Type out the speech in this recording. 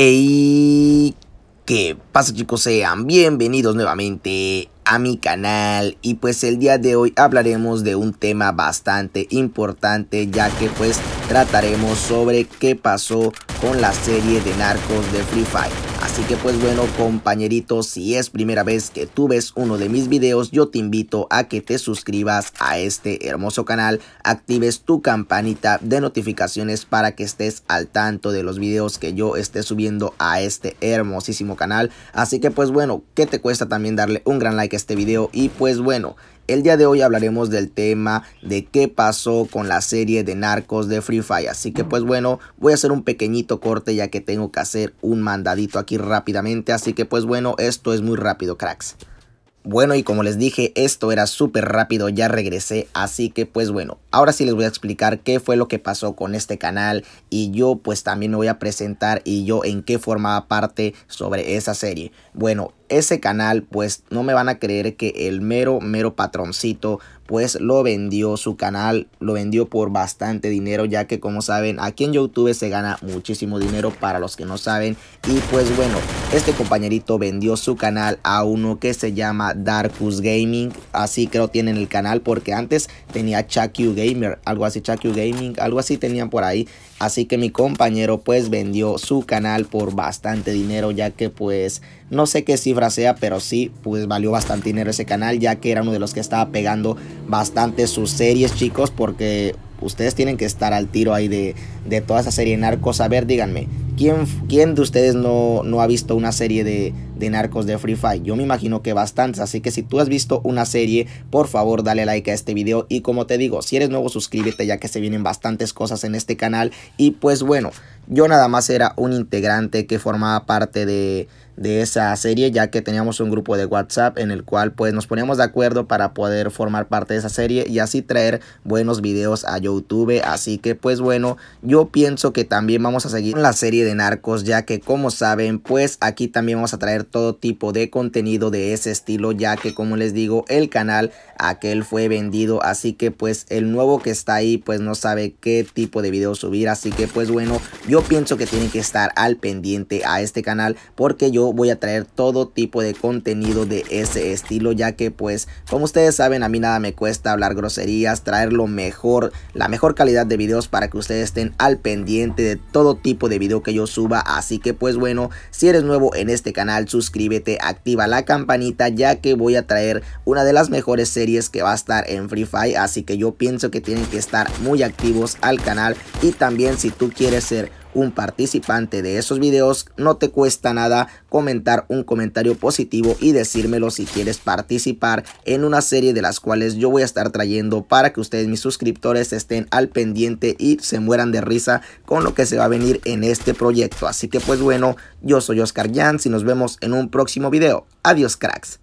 Ey, ¿qué pasa chicos? Sean bienvenidos nuevamente a mi canal y pues el día de hoy hablaremos de un tema bastante importante ya que pues trataremos sobre qué pasó con la serie de narcos de Free Fire. Así que pues bueno compañeritos, si es primera vez que tú ves uno de mis videos, yo te invito a que te suscribas a este hermoso canal, actives tu campanita de notificaciones para que estés al tanto de los videos que yo esté subiendo a este hermosísimo canal. Así que pues bueno, que te cuesta también darle un gran like este video y pues bueno, el día de hoy hablaremos del tema de qué pasó con la serie de narcos de Free Fire. Así que pues bueno, voy a hacer un pequeñito corte ya que tengo que hacer un mandadito aquí rápidamente. Así que pues bueno, esto es muy rápido cracks. Bueno y como les dije esto era súper rápido ya regresé así que pues bueno ahora sí les voy a explicar qué fue lo que pasó con este canal y yo pues también me voy a presentar y yo en qué formaba parte sobre esa serie. Bueno ese canal, pues no me van a creer que el mero, mero patroncito, pues lo vendió su canal, lo vendió por bastante dinero, ya que como saben, aquí en YouTube se gana muchísimo dinero para los que no saben. Y pues bueno, este compañerito vendió su canal a uno que se llama Darkus Gaming, así creo tienen el canal, porque antes tenía Chucky Gamer, algo así, Chucky Gaming, algo así tenían por ahí. Así que mi compañero pues vendió su canal por bastante dinero ya que pues no sé qué cifra sea pero sí pues valió bastante dinero ese canal ya que era uno de los que estaba pegando bastante sus series chicos porque ustedes tienen que estar al tiro ahí de, toda esa serie narcos. A ver díganme ¿Quién, de ustedes no, no, ha visto una serie de, narcos de Free Fire? Yo me imagino que bastantes, así que si tú has visto una serie, por favor dale like a este video y como te digo, si eres nuevo suscríbete ya que se vienen bastantes cosas en este canal y pues bueno, yo nada más era un integrante que formaba parte de, esa serie ya que teníamos un grupo de WhatsApp en el cual pues nos poníamos de acuerdo para poder formar parte de esa serie y así traer buenos videos a YouTube, así que pues bueno, yo pienso que también vamos a seguir con la serie de narcos ya que como saben pues aquí también vamos a traer todo tipo de contenido de ese estilo ya que como les digo el canal aquel fue vendido así que pues el nuevo que está ahí pues no sabe qué tipo de vídeo subir así que pues bueno yo pienso que tienen que estar al pendiente a este canal porque yo voy a traer todo tipo de contenido de ese estilo ya que pues como ustedes saben a mí nada me cuesta hablar groserías traer lo mejor la mejor calidad de vídeos para que ustedes estén al pendiente de todo tipo de vídeo que yo suba. Así que pues bueno, si eres nuevo en este canal, suscríbete, activa la campanita ya que voy a traer una de las mejores series que va a estar en Free Fire. Así que yo pienso que tienen que estar muy activos al canal y también si tú quieres ser un participante de esos videos, no te cuesta nada comentar un comentario positivo y decírmelo si quieres participar en una serie de las cuales yo voy a estar trayendo para que ustedes mis suscriptores estén al pendiente y se mueran de risa con lo que se va a venir en este proyecto. Así que pues bueno, yo soy Oscar Jans y nos vemos en un próximo video. Adiós cracks.